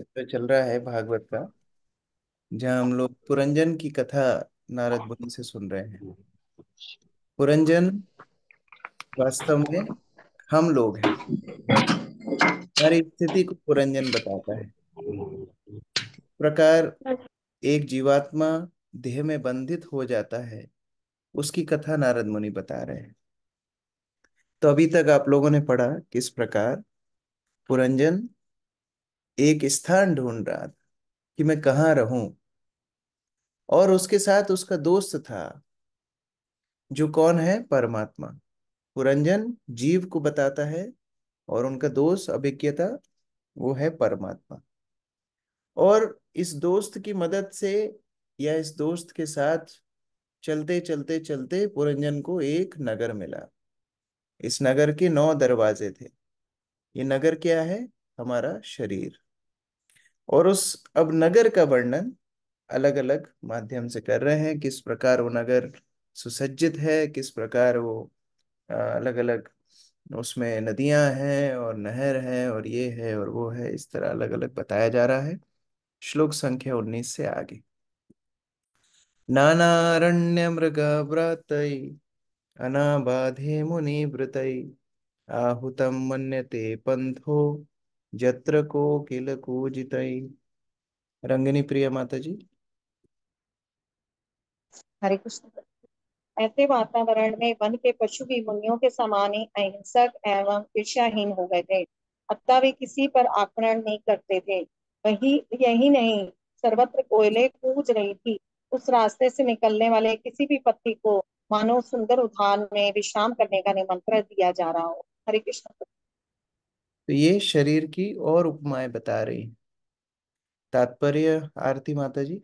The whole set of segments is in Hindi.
तो चल रहा है भागवत का जहाँ हम लोग पुरंजन की कथा नारद मुनि से सुन रहे हैं पुरंजन वास्तव में हम लोग हैं हमारी स्थिति को पुरंजन बताता है प्रकार एक जीवात्मा देह में बंधित हो जाता है उसकी कथा नारद मुनि बता रहे हैं तो अभी तक आप लोगों ने पढ़ा किस प्रकार पुरंजन एक स्थान ढूंढ रहा था कि मैं कहाँ रहूं और उसके साथ उसका दोस्त था जो कौन है परमात्मा पुरंजन जीव को बताता है और उनका दोस्त अभिज्ञता वो है परमात्मा और इस दोस्त की मदद से या इस दोस्त के साथ चलते चलते चलते पुरंजन को एक नगर मिला इस नगर के नौ दरवाजे थे ये नगर क्या है हमारा शरीर और उस अब नगर का वर्णन अलग अलग माध्यम से कर रहे हैं किस प्रकार वो नगर सुसज्जित है किस प्रकार वो अलग अलग उसमें नदियां हैं और नहर है और ये है और वो है इस तरह अलग अलग बताया जा रहा है श्लोक संख्या उन्नीस से आगे नानारण्य मृग व्रत अनाबाधे मुनि व्रतई आहुत मनते पंथो जत्र को किल को जित रंगनी प्रिय माता जी हरे कृष्ण ऐसे वातावरण में वन के पशु भी मुनियों के समान ही अहिंसक एवं ईर्ष्याहीन हो गए थे अतः वे किसी पर आक्रमण नहीं करते थे वही यही नहीं सर्वत्र कोयले कूज रही थी उस रास्ते से निकलने वाले किसी भी पत्ती को मानो सुंदर उद्यान में विश्राम करने का निमंत्रण दिया जा रहा हो हरे कृष्ण तो ये शरीर की और उपमाएं बता रही तात्पर्य आरती माता जी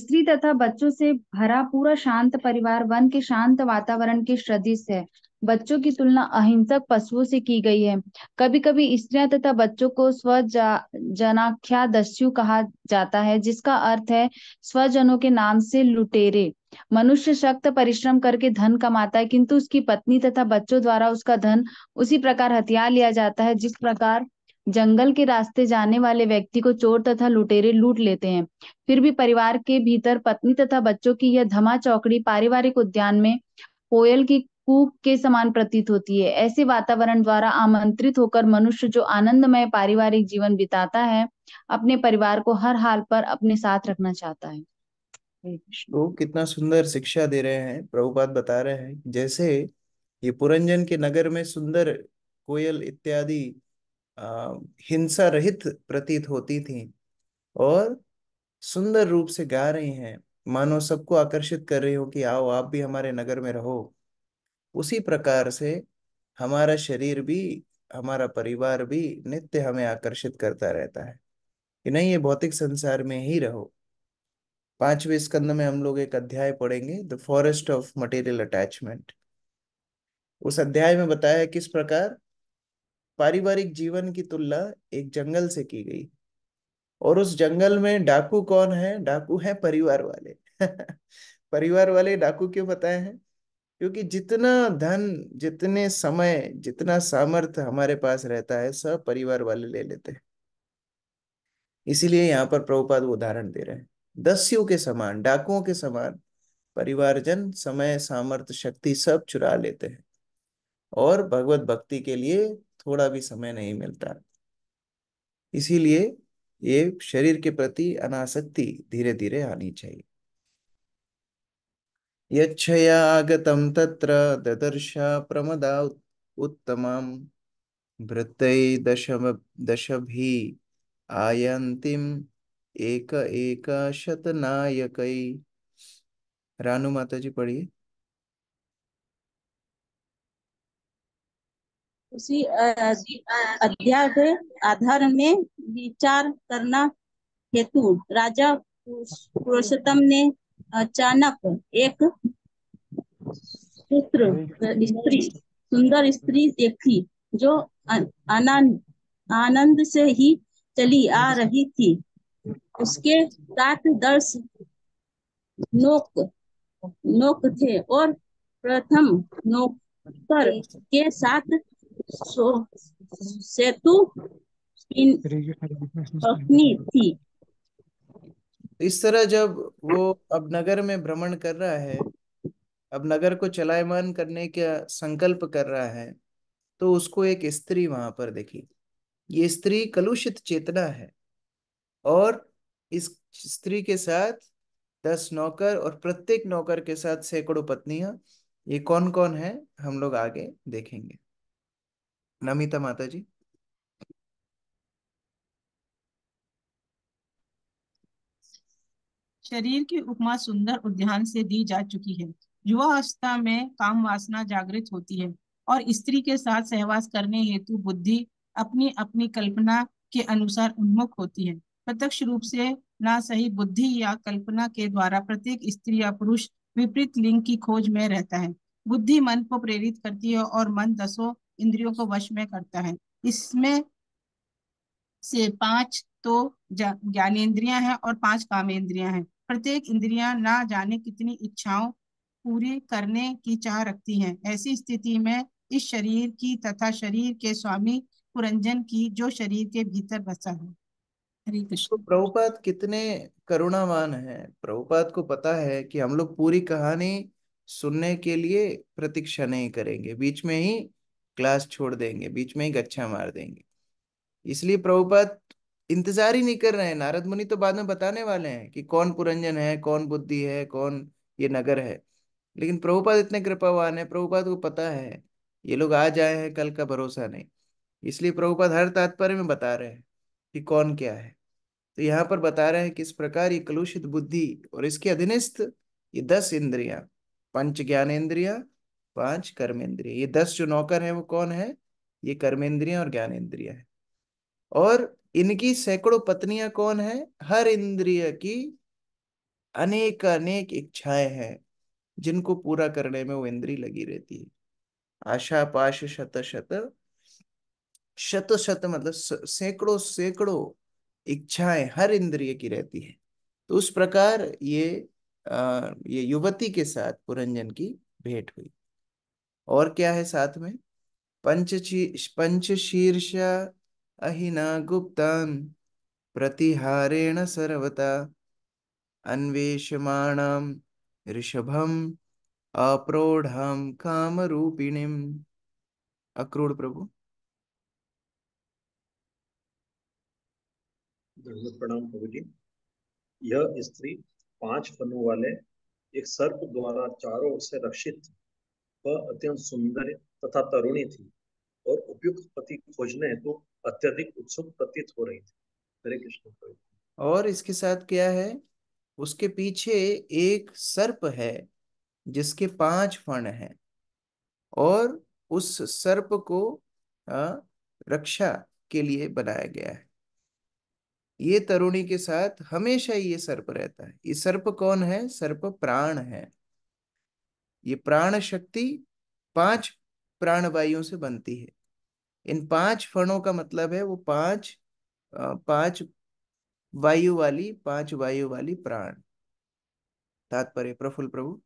स्त्री तथा बच्चों से भरा पूरा शांत परिवार वन के शांत वातावरण के सदृश है बच्चों की तुलना अहिंसक पशुओं से की गई है कभी कभी स्त्रियां तथा बच्चों को स्वजनाख्या दस्यु कहा जाता है जिसका अर्थ है स्वजनों के नाम से लुटेरे मनुष्य शक्त परिश्रम करके धन कमाता है किंतु उसकी पत्नी तथा बच्चों द्वारा उसका धन उसी प्रकार हथियार लिया जाता है जिस प्रकार जंगल के रास्ते जाने वाले व्यक्ति को चोर तथा लुटेरे लूट लेते हैं फिर भी परिवार के भीतर पत्नी तथा बच्चों की यह धमा चौकड़ी पारिवारिक उद्यान में कोयल की कूक के समान प्रतीत होती है ऐसे वातावरण द्वारा आमंत्रित होकर मनुष्य जो आनंदमय पारिवारिक जीवन बिताता है अपने परिवार को हर हाल पर अपने साथ रखना चाहता है श्लोक कितना सुंदर शिक्षा दे रहे हैं प्रभुपाद बता रहे हैं जैसे ये पुरंजन के नगर में सुंदर कोयल इत्यादि हिंसा रहित प्रतीत होती थी और सुंदर रूप से गा रही हैं मानो सबको आकर्षित कर रही हो कि आओ आप भी हमारे नगर में रहो उसी प्रकार से हमारा शरीर भी हमारा परिवार भी नित्य हमें आकर्षित करता रहता है कि नहीं ये भौतिक संसार में ही रहो पांचवें स्कंद में हम लोग एक अध्याय पढ़ेंगे the forest of material attachment उस अध्याय में बताया है किस प्रकार पारिवारिक जीवन की तुलना एक जंगल से की गई और उस जंगल में डाकू कौन है डाकू है परिवार वाले परिवार वाले डाकू क्यों बताए हैं क्योंकि जितना धन जितने समय जितना सामर्थ्य हमारे पास रहता है सब परिवार वाले ले लेते हैं इसीलिए यहाँ पर प्रभुपाद उदाहरण दे रहे हैं दस्यु के समान डाकुओं के समान परिवारजन समय सामर्थ्य शक्ति सब चुरा लेते हैं और भगवत भक्ति के लिए थोड़ा भी समय नहीं मिलता इसीलिए ये शरीर के प्रति अनासक्ति धीरे धीरे आनी चाहिए यक्षया तत्र ददर्शा प्रमदा उत्तम वृत्त दशम दशभी आयंतिम एक एक शत नायक रानू माता जी पढ़िए उसी अध्याय आधार में विचार करना हेतु राजा पुरुषोत्तम ने अचानक एक पुत्र स्त्री सुंदर स्त्री देखी जो आनंद आनंद से ही चली आ रही थी उसके साथ दस नोक नोक थे और प्रथम नोकर के साथ सेतु थी इस तरह जब वो अब नगर में भ्रमण कर रहा है अब नगर को चलायमान करने का संकल्प कर रहा है तो उसको एक स्त्री वहां पर देखी ये स्त्री कलुषित चेतना है और इस स्त्री के साथ दस नौकर और प्रत्येक नौकर के साथ सैकड़ों पत्नियां ये कौन कौन है हम लोग आगे देखेंगे नमिता माता जी शरीर की उपमा सुंदर उद्यान से दी जा चुकी है युवा अवस्था में काम वासना जागृत होती है और स्त्री के साथ सहवास करने हेतु बुद्धि अपनी अपनी कल्पना के अनुसार उन्मुख होती है प्रत्यक्ष रूप से ना सही बुद्धि या कल्पना के द्वारा प्रत्येक स्त्री या पुरुष विपरीत लिंग की खोज में रहता है बुद्धि मन को प्रेरित करती है और मन दसों इंद्रियों को वश में करता है इसमें से पांच तो ज्ञानेन्द्रियां हैं और पांच कामेंद्रियां हैं प्रत्येक इंद्रिया ना जाने कितनी इच्छाओं पूरी करने की चाह रखती हैं ऐसी स्थिति में इस शरीर की तथा शरीर के स्वामी पुरंजन की जो शरीर के भीतर बसा है हरे कृष्ण तो प्रभुपाद कितने करुणावान है प्रभुपाद को पता है कि हम लोग पूरी कहानी सुनने के लिए प्रतीक्षा नहीं करेंगे बीच में ही क्लास छोड़ देंगे बीच में ही गच्छा मार देंगे इसलिए प्रभुपाद इंतजार ही नहीं कर रहे हैं नारद मुनि तो बाद में बताने वाले हैं कि कौन पुरंजन है कौन बुद्धि है कौन ये नगर है लेकिन प्रभुपाद इतने कृपावान है प्रभुपाद को पता है ये लोग आ जाए हैं कल का भरोसा नहीं इसलिए प्रभुपाद हर तात्पर्य में बता रहे हैं कि कौन क्या है तो यहाँ पर बता रहे हैं किस प्रकार ये कलुषित बुद्धि और इसके अधीनस्थ ये दस इंद्रिया पंच ज्ञानेन्द्रिया पांच कर्मेंद्रिया ये दस जो नौकर है वो कौन है ये कर्मेंद्रिया और ज्ञानेन्द्रिय है और इनकी सैकड़ों पत्नियां कौन है हर इंद्रिय की अनेक अनेक इच्छाएं हैं जिनको पूरा करने में वो इंद्री लगी रहती है आशा पाश शत शत शत शत मतलब सैकड़ों सैकड़ों इच्छाएं हर इंद्रिय की रहती है तो उस प्रकार ये आ, ये युवती के साथ पुरंजन की भेंट हुई और क्या है साथ में पंच शीर्ष अहिना गुप्तान प्रतिहारेण सर्वता अन्वेषमाण ऋषभम अप्रौढ़ कामरूपिणीम अक्रूर प्रभु प्रणाम प्रभु जी यह स्त्री पांच फनों वाले एक सर्प द्वारा चारों ओर से रक्षित वह अत्यंत सुंदर तथा तरुणी थी और उपयुक्त पति खोजने हेतु तो अत्यधिक उत्सुक प्रतीत हो रही थी हरे कृष्ण और इसके साथ क्या है उसके पीछे एक सर्प है जिसके पांच फण हैं और उस सर्प को रक्षा के लिए बनाया गया है ये तरुणी के साथ हमेशा ये सर्प रहता है ये सर्प कौन है सर्प प्राण है ये प्राण शक्ति पांच प्राण से बनती है इन पांच फणों का मतलब है वो पांच पांच वायु वाली पांच वायु वाली प्राण तात्पर्य प्रफुल प्रभु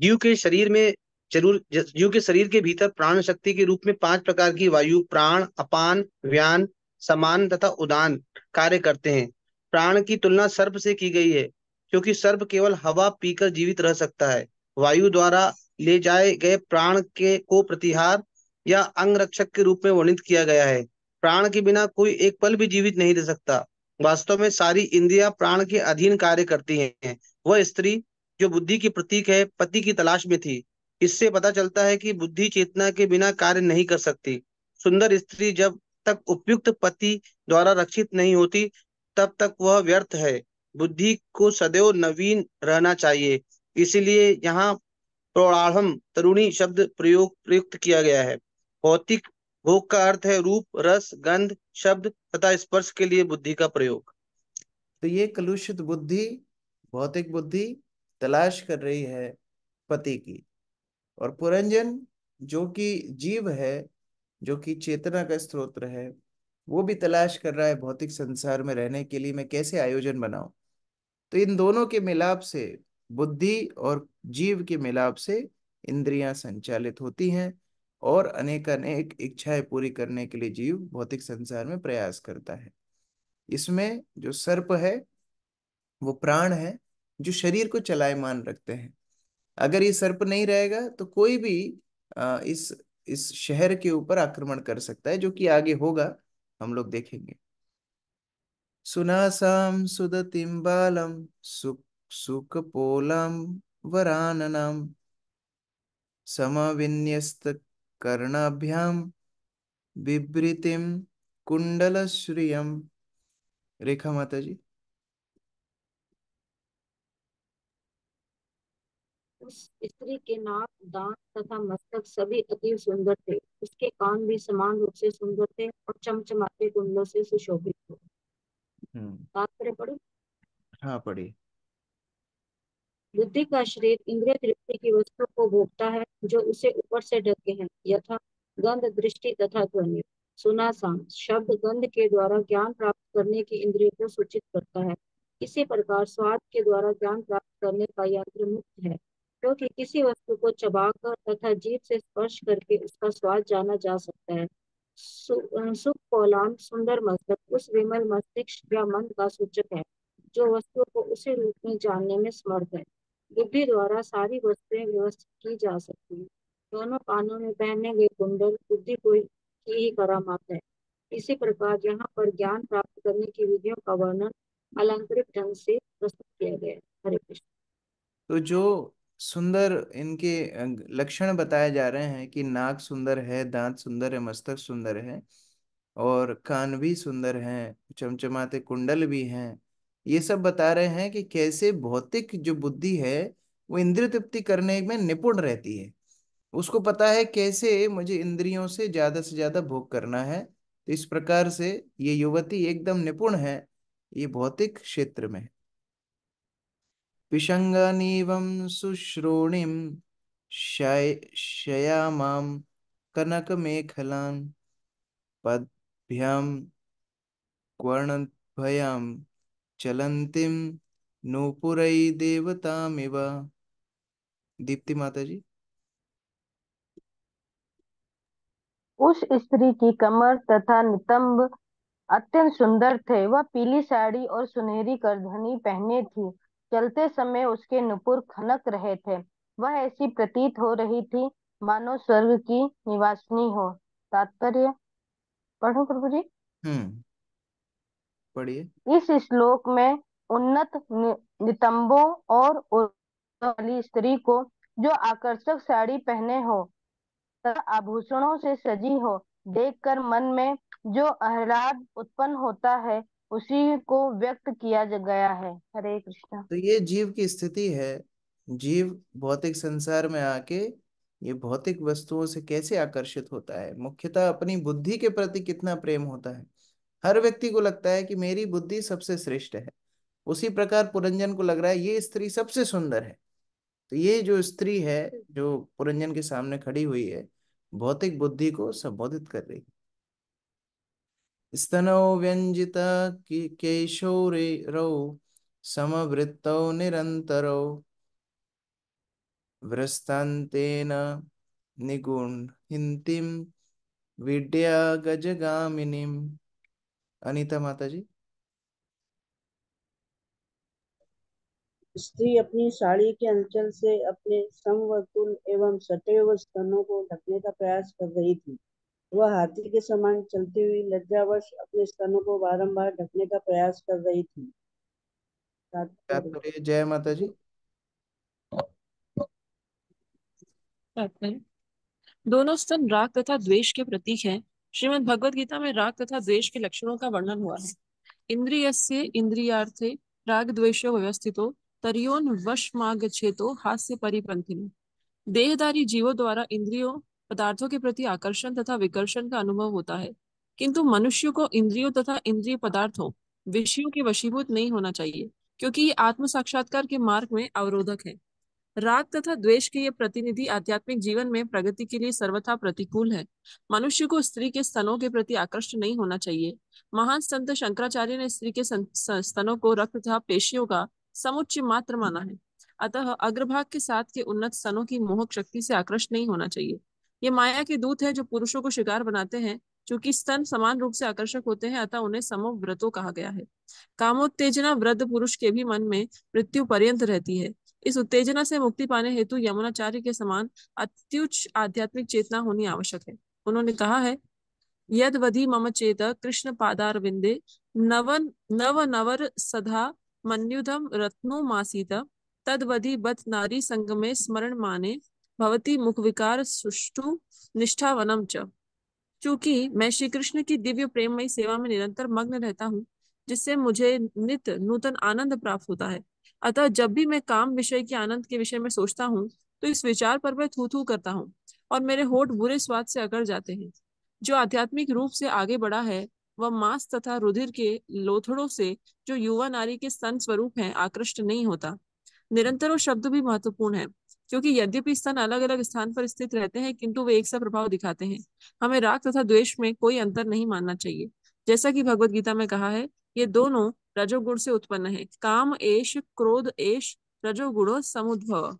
जीव के शरीर में जरूर जीव के शरीर के भीतर प्राण शक्ति के रूप में पांच प्रकार की वायु प्राण अपान व्यान समान तथा उदान कार्य करते हैं प्राण की तुलना सर्प से की गई है क्योंकि सर्प केवल हवा पीकर जीवित रह सकता है वायु द्वारा ले जाए गए प्राण के को प्रतिहार या अंग रक्षक के रूप में वर्णित किया गया है प्राण के बिना कोई एक पल भी जीवित नहीं रह सकता वास्तव में सारी इंद्रिया प्राण के अधीन कार्य करती हैं। वह स्त्री जो बुद्धि की प्रतीक है पति की तलाश में थी इससे पता चलता है कि बुद्धि चेतना के बिना कार्य नहीं कर सकती सुंदर स्त्री जब तक उपयुक्त पति द्वारा रक्षित नहीं होती तब तक वह व्यर्थ है बुद्धि को सदैव नवीन रहना चाहिए इसलिए यहाँ प्रौढ़ तरुणी शब्द प्रयोग प्रयुक्त किया गया है भौतिक भोग का अर्थ है रूप रस गंध शब्द तथा स्पर्श के लिए बुद्धि का प्रयोग तो ये कलुषित बुद्धि भौतिक बुद्धि तलाश कर रही है पति की और पुरंजन जो कि जीव है जो कि चेतना का स्रोत है वो भी तलाश कर रहा है भौतिक संसार में रहने के लिए मैं कैसे आयोजन बनाऊ तो इन दोनों के मिलाप से बुद्धि और जीव के मिलाप से इंद्रियां संचालित होती हैं और अनेक अनेक इच्छाएं पूरी करने के लिए जीव भौतिक संसार में प्रयास करता है इसमें जो सर्प है वो प्राण है जो शरीर को चलायमान रखते हैं अगर ये सर्प नहीं रहेगा तो कोई भी इस इस शहर के ऊपर आक्रमण कर सकता है जो कि आगे होगा हम लोग देखेंगे सुनासाम सुदतिम बालम सुख सुख पोलम वराननाम समविन्यस्त कर्णाभ्याम विवृतिम कुंडल श्रियम रेखा माता जी उस स्त्री के नाक दांत तथा मस्तक सभी अति सुंदर थे उसके कान भी समान रूप से सुंदर थे और चमचमाते कुंडलों से सुशोभित थे तात्पर्य हम्म। हाँ पढ़ी बुद्धि का शरीर इंद्रिय तृप्ति की वस्तु को भोगता है जो उसे ऊपर से ढके हैं यथा गंध दृष्टि तथा ध्वनि सुना सांग शब्द गंध के द्वारा ज्ञान प्राप्त करने की इंद्रिय को सूचित करता है इसी प्रकार स्वाद के द्वारा ज्ञान प्राप्त करने का यंत्र मुक्त है क्योंकि किसी वस्तु को चबाकर तथा जीव से स्पर्श करके उसका स्वाद जाना जा सकता है सुख कोलान सुंदर मस्तक उस विमल मस्तिष्क या मन का सूचक है जो वस्तुओं को उसी रूप में जानने में समर्थ है बुद्धि द्वारा सारी वस्तुएं व्यवस्थित की जा सकती है दोनों कानों में पहने गए कुंडल बुद्धि को की ही करामात है इसी प्रकार यहाँ पर ज्ञान प्राप्त करने की विधियों का वर्णन अलंकृत ढंग से प्रस्तुत किया गया है हरे कृष्ण तो जो सुंदर इनके लक्षण बताए जा रहे हैं कि नाक सुंदर है दांत सुंदर है मस्तक सुंदर है और कान भी सुंदर हैं चमचमाते कुंडल भी हैं ये सब बता रहे हैं कि कैसे भौतिक जो बुद्धि है वो इंद्रिय तृप्ति करने में निपुण रहती है उसको पता है कैसे मुझे इंद्रियों से ज़्यादा से ज़्यादा भोग करना है तो इस प्रकार से ये युवती एकदम निपुण है ये भौतिक क्षेत्र में पिशङ्गानीवं शुश्रोणिं शय शयामां कनकमेखलां पद्भ्यां क्वर्णभयां चलन्तीं नूपुरै देवतामिव दीप्ति माता जी उस स्त्री की कमर तथा नितंब अत्यंत सुंदर थे वह पीली साड़ी और सुनहरी करधनी पहने थी चलते समय उसके नुपुर खनक रहे थे वह ऐसी प्रतीत हो रही थी मानो स्वर्ग की निवासनी हो तात्पर्य पढ़ो प्रभु जी हम्म, पढ़िए इस श्लोक में उन्नत नितंबों और वाली स्त्री को जो आकर्षक साड़ी पहने हो तथा आभूषणों से सजी हो देखकर मन में जो आह्लाद उत्पन्न होता है उसी को व्यक्त किया गया है हरे कृष्णा तो ये जीव की स्थिति है जीव भौतिक संसार में आके ये भौतिक वस्तुओं से कैसे आकर्षित होता है मुख्यतः अपनी बुद्धि के प्रति कितना प्रेम होता है हर व्यक्ति को लगता है कि मेरी बुद्धि सबसे श्रेष्ठ है उसी प्रकार पुरंजन को लग रहा है ये स्त्री सबसे सुंदर है तो ये जो स्त्री है जो पुरंजन के सामने खड़ी हुई है भौतिक बुद्धि को संबोधित कर रही है स्तनौ व्यंजित केशोरौ समवृत्तौ निरंतरौ वृस्तान्तेन निगुणहिन्तिं विड्या गजगामिनीं अनिता माता जी स्त्री अपनी साड़ी के अंचल से अपने समवर्तुल एवं सटे हुए स्तनों को ढकने का प्रयास कर रही थी वह हाथी के समान चलती हुई लज्जावश अपने स्तनों को बारंबार ढकने का प्रयास कर रही थी जय माता जी दोनों स्तन राग तथा द्वेष के प्रतीक हैं श्रीमद् भगवत गीता में राग तथा द्वेष के लक्षणों का वर्णन हुआ है इंद्रिय से इंद्रियार्थे राग द्वेषो व्यवस्थितो तरियोन वश माग छेतो हास्य परिपंथिनो देहदारी जीवों द्वारा इंद्रियों पदार्थों के प्रति आकर्षण तथा विकर्षण का अनुभव होता है किंतु मनुष्य को इंद्रियों तथा इंद्रिय पदार्थों विषयों के वशीभूत नहीं होना चाहिए क्योंकि ये आत्म साक्षात्कार के मार्ग में अवरोधक है राग तथा द्वेष के ये प्रतिनिधि आध्यात्मिक जीवन में प्रगति के लिए सर्वथा प्रतिकूल है मनुष्य को स्त्री के स्तनों के प्रति आकृष्ट नहीं होना चाहिए महान संत शंकराचार्य ने स्त्री के स्तनों को रक्त तथा पेशियों का समुच्च मात्र माना है अतः अग्रभाग के साथ के उन्नत स्तनों की मोहक शक्ति से आकृष्ट नहीं होना चाहिए ये माया के दूत है जो पुरुषों को शिकार बनाते हैं चूंकि स्तन समान रूप से आकर्षक होते हैं अतः उन्हें व्रतो कहा गया है कामोत्तेजना वृद्ध पुरुष के भी मन में मृत्यु पर्यंत रहती है इस उत्तेजना से मुक्ति पाने हेतु यमुनाचार्य के समान अत्युच्च आध्यात्मिक चेतना होनी आवश्यक है उन्होंने कहा है यद वधि मम चेत कृष्ण पादार विंदे नव नव नवर सदा मनयुधम रत्नो मासीत तद वधि बत नारी संग में स्मरण माने भवती मुख विकार सुष्टु निष्ठावनम च चूंकि मैं श्री कृष्ण की दिव्य प्रेमयी सेवा में निरंतर मग्न रहता हूँ जिससे मुझे नित नूतन आनंद प्राप्त होता है अतः जब भी मैं काम विषय के आनंद के विषय में सोचता हूँ तो इस विचार पर मैं थू थू करता हूँ और मेरे होठ बुरे स्वाद से अकड़ जाते हैं जो आध्यात्मिक रूप से आगे बढ़ा है वह मांस तथा रुधिर के लोथड़ों से जो युवा नारी के स्तन स्वरूप है आकृष्ट नहीं होता निरंतर शब्द भी महत्वपूर्ण है क्योंकि यद्यपि स्तन अलग अलग स्थान पर स्थित रहते हैं किंतु वे एक सा प्रभाव दिखाते हैं हमें राग तथा द्वेष में कोई अंतर नहीं मानना चाहिए जैसा कि भगवत गीता में कहा है ये दोनों रजोगुण से उत्पन्न है काम एश क्रोध एश रजोगुण समुद्भव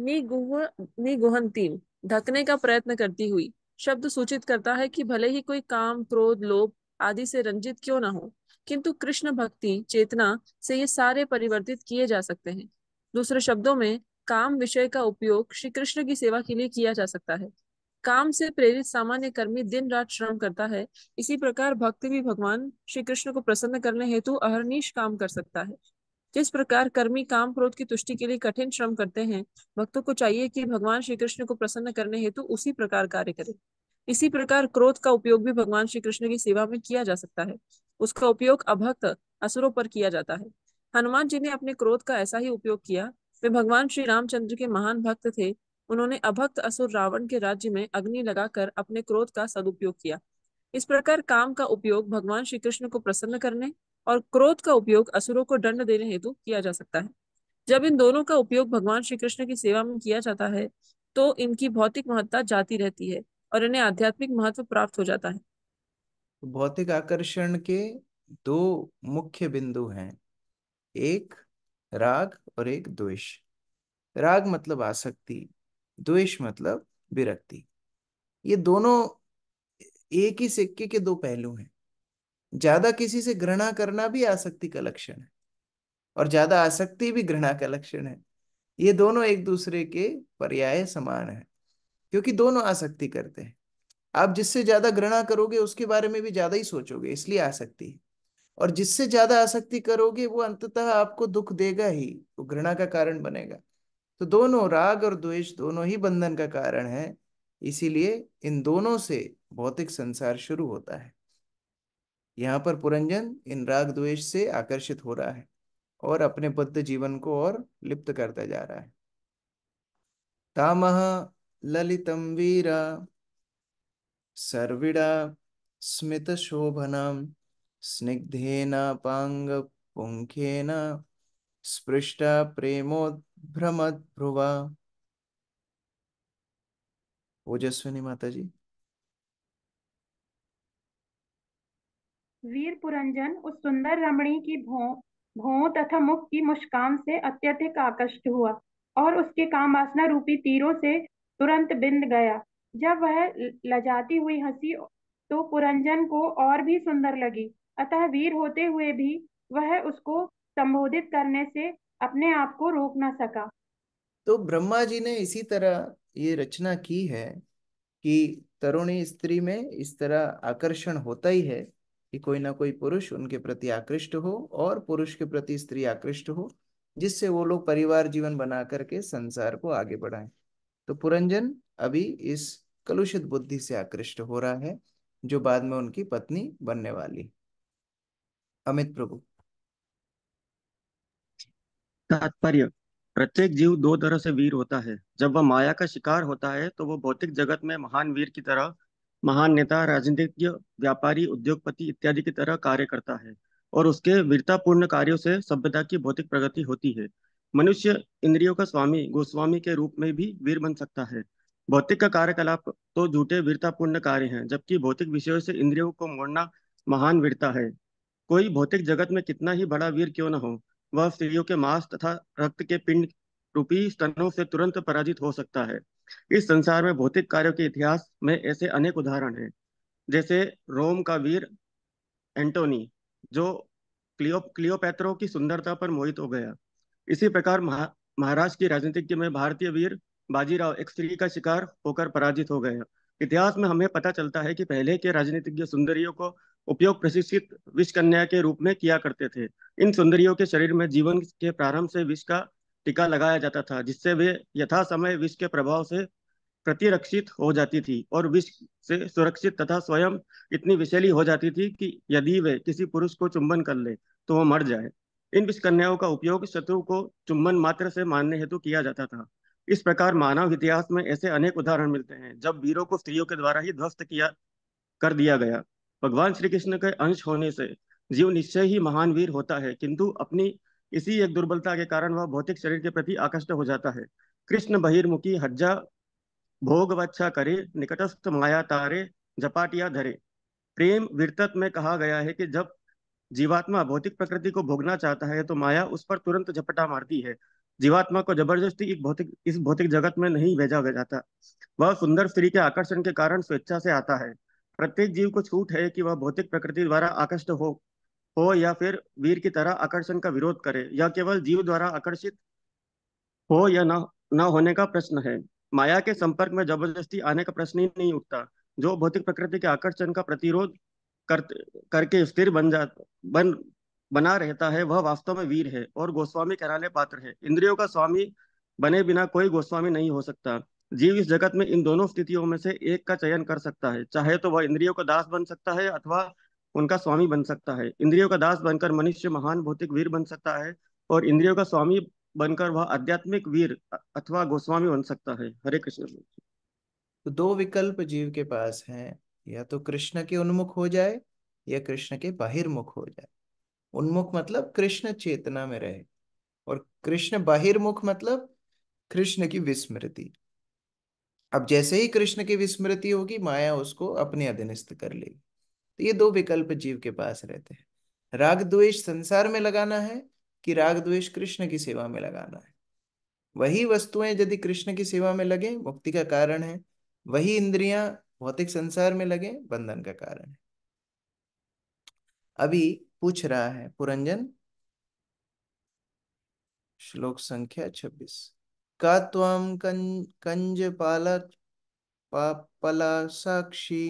निगुहती ढकने का प्रयत्न करती हुई शब्द सूचित करता है कि भले ही कोई काम क्रोध लोभ आदि से रंजित क्यों ना हो किंतु कृष्ण भक्ति चेतना से ये सारे परिवर्तित किए जा सकते हैं दूसरे शब्दों में काम विषय का उपयोग श्री कृष्ण की सेवा के लिए किया जा सकता है काम से प्रेरित सामान्य कर्मी दिन रात श्रम करता है इसी प्रकार भक्त भी भगवान श्री कृष्ण को प्रसन्न करने हेतु अहरनीश काम कर सकता है जिस प्रकार कर्मी काम क्रोध की तुष्टि के लिए कठिन श्रम करते हैं भक्तों को चाहिए कि भगवान श्री कृष्ण को प्रसन्न करने हेतु उसी प्रकार कार्य करें इसी प्रकार क्रोध का उपयोग भी भगवान श्री कृष्ण की सेवा में किया जा सकता है उसका उपयोग अभक्त असुरों पर किया जाता है हनुमान जी ने अपने क्रोध का ऐसा ही उपयोग किया वे भगवान श्री रामचंद्र के महान भक्त थे उन्होंने अभक्त असुर रावण के राज्य में अग्नि लगाकर अपने क्रोध का सदुपयोग किया इस प्रकार काम का उपयोग भगवान श्री कृष्ण को प्रसन्न करने और क्रोध का उपयोग असुरों को दंड देने हेतु किया जा सकता है जब इन दोनों का उपयोग भगवान श्री कृष्ण की सेवा में किया जाता है तो इनकी भौतिक महत्ता जाती रहती है और इन्हें आध्यात्मिक महत्व प्राप्त हो जाता है तो भौतिक आकर्षण के दो मुख्य बिंदु हैं एक राग और एक द्वेष राग मतलब आसक्ति द्वेष मतलब विरक्ति ये दोनों एक ही सिक्के के दो पहलू हैं ज्यादा किसी से घृणा करना भी आसक्ति का लक्षण है और ज्यादा आसक्ति भी घृणा का लक्षण है ये दोनों एक दूसरे के पर्याय समान है क्योंकि दोनों आसक्ति करते हैं आप जिससे ज्यादा घृणा करोगे उसके बारे में भी ज्यादा ही सोचोगे इसलिए आसक्ति और जिससे ज्यादा आसक्ति करोगे वो अंततः आपको दुख देगा ही वो घृणा का कारण बनेगा तो दोनों राग और द्वेष दोनों ही बंधन का कारण है इसीलिए इन दोनों से भौतिक संसार शुरू होता है यहाँ पर पुरंजन इन राग द्वेष से आकर्षित हो रहा है और अपने बद्ध जीवन को और लिप्त करता जा रहा है तामह ललितम वीरा सर्विडा स्मित पांग स्मितशोभनां स्पृष्ट स्पृष्टा प्रेमोद्भ्रमद्भ्रुवा ओजस्विनी माता जी वीर पुरंजन उस सुंदर रमणी की भो भो तथा मुख की मुस्कान से अत्यधिक आकर्षित हुआ और उसके काम वासना रूपी तीरों से तुरंत बिंद गया जब वह लजाती हुई हंसी तो पुरंजन को और भी सुंदर लगी अतः वीर होते हुए भी वह उसको संबोधित करने से अपने आप को रोक ना सका तो ब्रह्मा जी ने इसी तरह ये रचना की है कि तरुणी स्त्री में इस तरह आकर्षण होता ही है कि कोई ना कोई पुरुष उनके प्रति आकृष्ट हो और पुरुष के प्रति स्त्री आकृष्ट हो जिससे वो लोग परिवार जीवन बना करके संसार को आगे बढ़ाएं तो पुरंजन अभी इस कलुषित बुद्धि से आकृष्ट हो रहा है जो बाद में उनकी पत्नी बनने वाली अमित प्रभु तात्पर्य प्रत्येक जीव दो तरह से वीर होता है जब वह माया का शिकार होता है तो वह भौतिक जगत में महान वीर की तरह महान नेता राजनीतिज्ञ व्यापारी उद्योगपति इत्यादि की तरह कार्य करता है और उसके वीरतापूर्ण कार्यों से सभ्यता की भौतिक प्रगति होती है मनुष्य इंद्रियों का स्वामी गोस्वामी के रूप में भी वीर बन सकता है भौतिक का कार्यकलाप तो झूठे वीरतापूर्ण कार्य हैं जबकि भौतिक विषयों से इंद्रियों को मोड़ना महान वीरता है कोई भौतिक जगत में कितना ही बड़ा वीर क्यों न हो वह स्त्रियों के मांस तथा रक्त के पिंड रूपी स्तनों से तुरंत पराजित हो सकता है इस संसार में भौतिक कार्यों के इतिहास में ऐसे अनेक उदाहरण हैं जैसे रोम का वीर एंटोनी जो क्लियो क्लियोपैत्रो की सुंदरता पर मोहित हो गया इसी प्रकार महा, महाराष्ट्र की राजनीतिज्ञ में भारतीय वीर बाजीराव एक स्त्री का शिकार होकर पराजित हो गए इतिहास में हमें पता चलता है कि पहले के राजनीतिज्ञ सुंदरियों को उपयोग प्रशिक्षित विष कन्या के रूप में किया करते थे इन सुंदरियों के शरीर में जीवन के प्रारंभ से विष का टीका लगाया जाता था जिससे वे यथा समय विष के प्रभाव से प्रतिरक्षित हो जाती थी और विष से सुरक्षित तथा स्वयं इतनी विशैली हो जाती थी कि यदि वे किसी पुरुष को चुंबन कर ले तो वह मर जाए इन विष कन्याओं का उपयोग शत्रु को चुंबन मात्र से मानने हेतु किया जाता था इस प्रकार मानव इतिहास में ऐसे अनेक उदाहरण मिलते हैं जब वीरों को स्त्रियों के द्वारा ही ध्वस्त किया कर दिया गया भगवान श्री कृष्ण के अंश होने से जीव निश्चय ही महान वीर होता है किंतु अपनी इसी एक दुर्बलता के कारण वह भौतिक शरीर के प्रति आकर्ष्ट हो जाता है कृष्ण बहिर्मुखी हज्जा भोग वच्छा करे निकटस्थ माया तारे जपाटिया धरे प्रेम विरतत में कहा गया है कि जब जीवात्मा भौतिक प्रकृति को भोगना चाहता है तो माया उस पर तुरंत झपटा मारती है जीवात्मा को जबरदस्ती एक भौतिक इस भौतिक जगत में नहीं भेजा जाता वह सुंदर स्त्री के आकर्षण के कारण स्वेच्छा से आता है प्रत्येक जीव को छूट है कि वह भौतिक प्रकृति द्वारा आकर्षित हो हो या फिर वीर की तरह आकर्षण का विरोध करे या केवल जीव द्वारा आकर्षित हो या न न होने का प्रश्न है माया के संपर्क में जबरदस्ती आने का प्रश्न ही नहीं उठता जो भौतिक प्रकृति के आकर्षण का प्रतिरोध कर, करके स्थिर बन जा बन बना रहता है वह वास्तव में वीर है और गोस्वामी कहलाने पात्र है इंद्रियों का स्वामी बने बिना कोई गोस्वामी नहीं हो सकता जीव इस जगत में इन दोनों स्थितियों में से एक का चयन कर सकता है चाहे तो वह इंद्रियों का दास बन सकता है अथवा उनका स्वामी बन सकता है इंद्रियों का दास बनकर मनुष्य महान भौतिक वीर बन सकता है और इंद्रियों का स्वामी बनकर वह आध्यात्मिक वीर अथवा गोस्वामी बन सकता है हरे कृष्ण तो दो विकल्प जीव के पास हैं या तो कृष्ण के उन्मुख हो जाए या कृष्ण के बहिर्मुख हो जाए उन्मुख मतलब कृष्ण चेतना में रहे और कृष्ण बाहिर्मुख मतलब कृष्ण की विस्मृति अब जैसे ही कृष्ण की विस्मृति होगी माया उसको अपने अधीनस्थ कर लेगी तो ये दो विकल्प जीव के पास रहते हैं राग द्वेष संसार में लगाना है कि राग द्वेष कृष्ण की सेवा में लगाना है वही वस्तुएं यदि कृष्ण की सेवा में लगे मुक्ति का कारण है वही इंद्रियां भौतिक संसार में लगे बंधन का कारण है अभी पूछ रहा है पुरंजन श्लोक संख्या छब्बीस का तम कंज पाला पापला साक्षी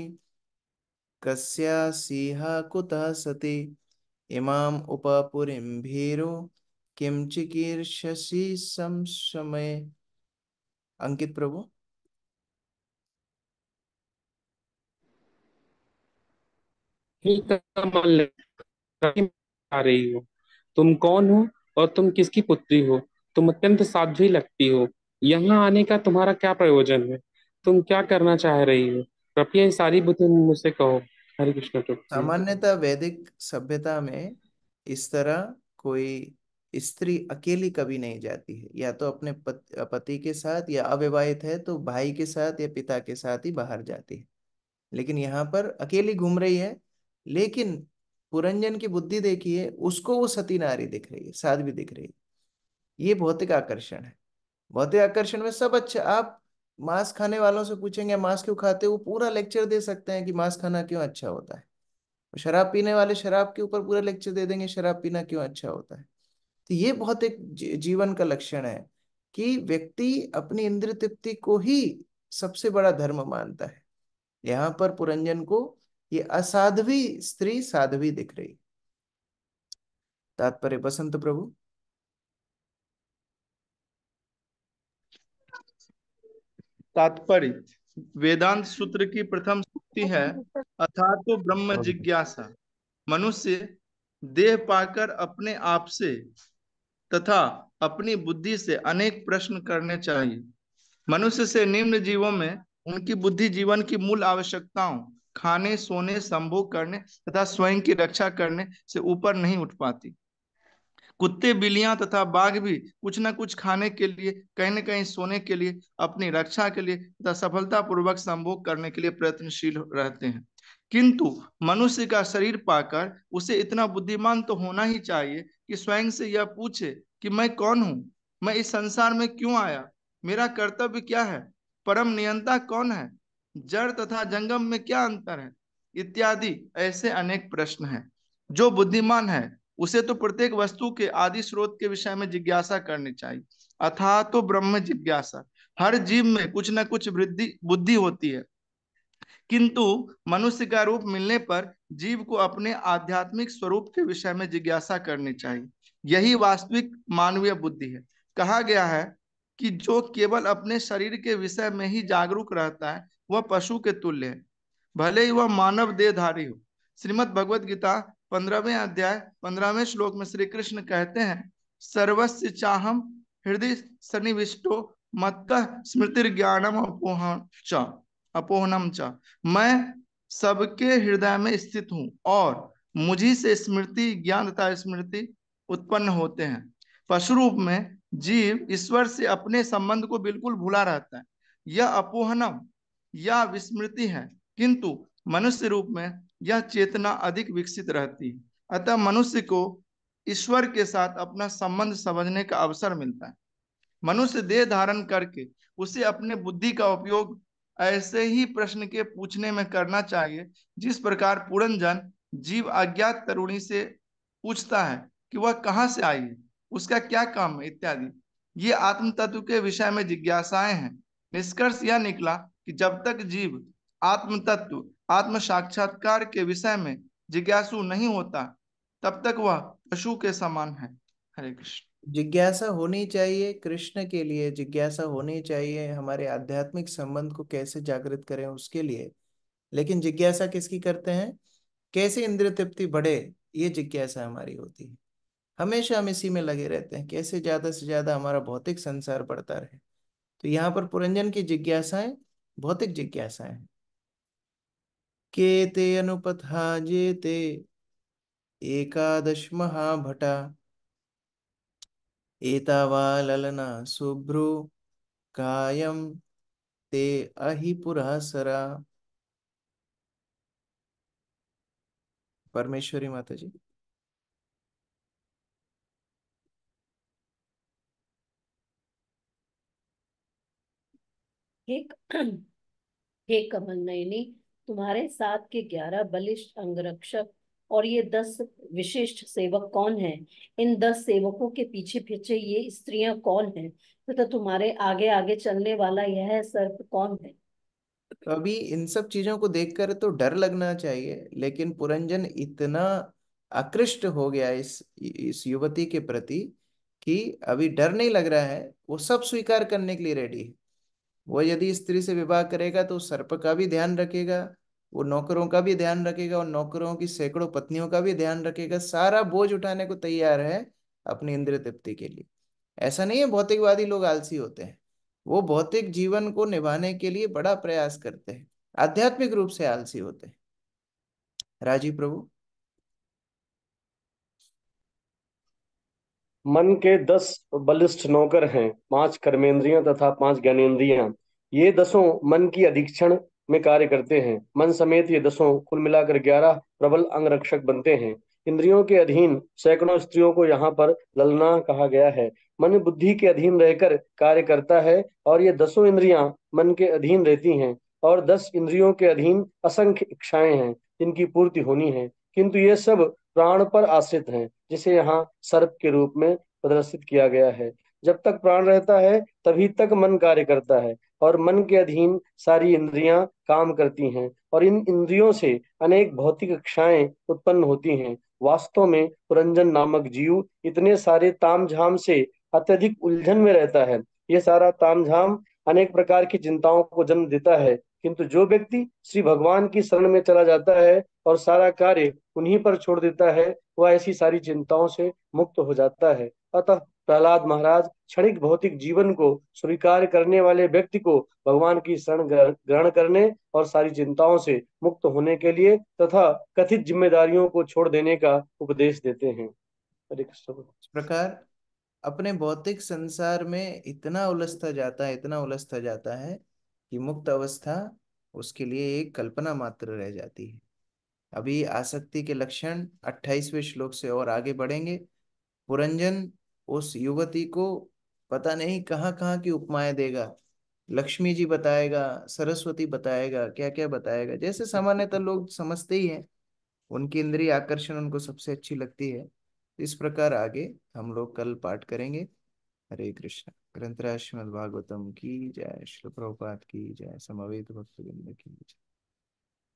कस्या सिहा कुतः सती इमाम उपापुरीं भीरो किम चिकीर्षसि समसमय अंकित प्रभु ही कमल आ रही हो तुम कौन हो और तुम किसकी पुत्री हो तुम अत्यंत साध्वी लगती हो यहाँ आने का तुम्हारा क्या प्रयोजन है तुम क्या करना चाह रही हो कृपया सारी बुद्धि मुझसे कहो हरे कृष्ण सामान्यतः वैदिक सभ्यता में इस तरह कोई स्त्री अकेली कभी नहीं जाती है या तो अपने पति के साथ या अविवाहित है तो भाई के साथ या पिता के साथ ही बाहर जाती है लेकिन यहाँ पर अकेली घूम रही है लेकिन पुरंजन की बुद्धि देखी है उसको वो सती नारी दिख रही है साध्वी दिख रही है ये भौतिक आकर्षण है भौतिक आकर्षण में सब अच्छा आप मांस खाने वालों से पूछेंगे मांस क्यों खाते वो पूरा लेक्चर दे सकते हैं कि मांस खाना क्यों अच्छा होता है शराब पीने वाले शराब के ऊपर पूरा लेक्चर दे देंगे शराब पीना क्यों अच्छा होता है तो ये बहुत एक जीवन का लक्षण है कि व्यक्ति अपनी इंद्र तृप्ति को ही सबसे बड़ा धर्म मानता है यहाँ पर पुरंजन को ये असाध्वी स्त्री साध्वी दिख रही तात्पर्य बसंत प्रभु तात्पर्य वेदांत सूत्र की प्रथम सूक्ति है अर्थात तो ब्रह्म हाँ जिज्ञासा मनुष्य देह पाकर अपने आप से तथा अपनी बुद्धि से अनेक प्रश्न करने चाहिए मनुष्य से निम्न जीवों में उनकी बुद्धि जीवन की मूल आवश्यकताओं खाने सोने संभोग करने तथा स्वयं की रक्षा करने से ऊपर नहीं उठ पाती कुत्ते बिल्लियां तथा बाघ भी कुछ न कुछ खाने के लिए कहीं न कहीं सोने के लिए अपनी रक्षा के लिए तथा सफलतापूर्वक संभोग करने के लिए प्रयत्नशील रहते हैं किंतु मनुष्य का शरीर पाकर उसे इतना बुद्धिमान तो होना ही चाहिए कि स्वयं से यह पूछे कि मैं कौन हूँ मैं इस संसार में क्यों आया मेरा कर्तव्य क्या है परम नियंता कौन है जड़ तथा जंगम में क्या अंतर है इत्यादि ऐसे अनेक प्रश्न हैं जो बुद्धिमान है उसे तो प्रत्येक वस्तु के आदि स्रोत के विषय में जिज्ञासा करनी चाहिए अथा तो ब्रह्म जिज्ञासा हर जीव में कुछ न कुछ वृद्धि बुद्धि होती है किंतु मनुष्य का रूप मिलने पर जीव को अपने आध्यात्मिक स्वरूप के विषय में जिज्ञासा करनी चाहिए यही वास्तविक मानवीय बुद्धि है कहा गया है कि जो केवल अपने शरीर के विषय में ही जागरूक रहता है वह पशु के तुल्य है भले ही वह मानव देहधारी हो श्रीमद भगवद गीता पंद्रहवें अध्याय पंद्रहवें श्लोक में श्री कृष्ण कहते हैं सर्वस्व चाहम हृदय सन्निविष्टो मत स्मृति ज्ञानम अपोह च अपोहनम च मैं सबके हृदय में स्थित हूँ और मुझी से स्मृति ज्ञान तथा स्मृति उत्पन्न होते हैं पशु रूप में जीव ईश्वर से अपने संबंध को बिल्कुल भूला रहता है यह अपोहनम या विस्मृति है किंतु मनुष्य रूप में यह चेतना अधिक विकसित रहती है अतः मनुष्य को ईश्वर के साथ अपना संबंध समझने का अवसर मिलता है मनुष्य देह धारण करके उसे अपने बुद्धि का उपयोग ऐसे ही प्रश्न के पूछने में करना चाहिए जिस प्रकार जन जीव अज्ञात तरुणी से पूछता है कि वह कहाँ से आई है उसका क्या काम है इत्यादि ये आत्म तत्व के विषय में जिज्ञासाएं हैं निष्कर्ष यह निकला कि जब तक जीव आत्म तत्व आत्म साक्षात्कार के विषय में जिज्ञासु नहीं होता तब तक वह पशु के समान है हरे कृष्ण जिज्ञासा होनी चाहिए कृष्ण के लिए जिज्ञासा होनी चाहिए हमारे आध्यात्मिक संबंध को कैसे जागृत करें उसके लिए लेकिन जिज्ञासा किसकी करते हैं कैसे इंद्र तृप्ति बढ़े ये जिज्ञासा हमारी होती है हमेशा हम इसी में लगे रहते हैं कैसे ज्यादा से ज्यादा हमारा भौतिक संसार बढ़ता रहे तो यहाँ पर पुरंजन की जिज्ञासाएं भौतिक जिज्ञासा है के ते अनुपथा जे ते एकादश महाभटा एतावा ललना सुभ्रु कायम ते अहि पुरासरा परमेश्वरी माता जी हे हे कमल नयनी तुम्हारे साथ के ग्यारह बलिष्ठ अंगरक्षक और ये दस विशिष्ट सेवक कौन हैं इन दस सेवकों के पीछे पीछे ये स्त्रियां कौन हैं तथा तो तुम्हारे आगे आगे चलने वाला यह सर्प कौन है तो अभी इन सब चीजों को देखकर तो डर लगना चाहिए लेकिन पुरंजन इतना आकृष्ट हो गया इस इस युवती के प्रति कि अभी डर नहीं लग रहा है वो सब स्वीकार करने के लिए रेडी है वह यदि स्त्री से विवाह करेगा तो सर्प का भी ध्यान रखेगा वो नौकरों का भी ध्यान रखेगा और नौकरों की सैकड़ों पत्नियों का भी ध्यान रखेगा सारा बोझ उठाने को तैयार है अपनी इंद्र तृप्ति के लिए ऐसा नहीं है भौतिकवादी लोग आलसी होते हैं वो भौतिक जीवन को निभाने के लिए बड़ा प्रयास करते हैं आध्यात्मिक रूप से आलसी होते हैं राजी प्रभु मन के दस बलिष्ठ नौकर हैं पांच कर्मेंद्रियां तथा पांच ज्ञानेन्द्रियां ये दसों मन की अधीक्षण में कार्य करते हैं मन समेत ये दसों कुल मिलाकर ग्यारह प्रबल अंग रक्षक बनते हैं इंद्रियों के अधीन सैकड़ों स्त्रियों को यहाँ पर ललना कहा गया है मन बुद्धि के अधीन रहकर कार्य करता है और ये दसों इंद्रियां मन के अधीन रहती हैं और दस इंद्रियों के अधीन असंख्य इच्छाएं हैं जिनकी पूर्ति होनी है किंतु ये सब प्राण पर आश्रित हैं जिसे यहाँ सर्प के रूप में प्रदर्शित किया गया है जब तक प्राण रहता है तभी तक मन कार्य करता है और मन के अधीन सारी इंद्रियां काम करती हैं और इन इंद्रियों से अनेक भौतिक कक्षाएं उत्पन्न होती हैं वास्तव में पुरंजन नामक जीव इतने सारे तामझाम से अत्यधिक उलझन में रहता है यह सारा तामझाम अनेक प्रकार की चिंताओं को जन्म देता है किंतु जो व्यक्ति श्री भगवान की शरण में चला जाता है और सारा कार्य उन्हीं पर छोड़ देता है वह ऐसी सारी चिंताओं से मुक्त हो जाता है अतः प्रहलाद महाराज क्षणिक भौतिक जीवन को स्वीकार करने वाले व्यक्ति को भगवान की शरण ग्रहण करने और सारी चिंताओं से मुक्त होने के लिए तथा कथित जिम्मेदारियों को छोड़ देने का उपदेश देते हैं प्रकार अपने भौतिक संसार में इतना उलझता जाता है इतना उलझता जाता है कि मुक्त अवस्था उसके लिए एक कल्पना मात्र रह जाती है अभी आसक्ति के लक्षण 28वें श्लोक से और आगे बढ़ेंगे पुरंजन उस युवती को पता नहीं कहाँ कहाँ की उपमाएं देगा लक्ष्मी जी बताएगा सरस्वती बताएगा क्या क्या बताएगा जैसे सामान्यतः लोग समझते ही हैं उनकी इंद्रिय आकर्षण उनको सबसे अच्छी लगती है इस प्रकार आगे हम लोग कल पाठ करेंगे हरे कृष्ण ग्रंथ श्रीमद भागवतम की जय श्री प्रभुपाद की जय समवेत भक्त की जय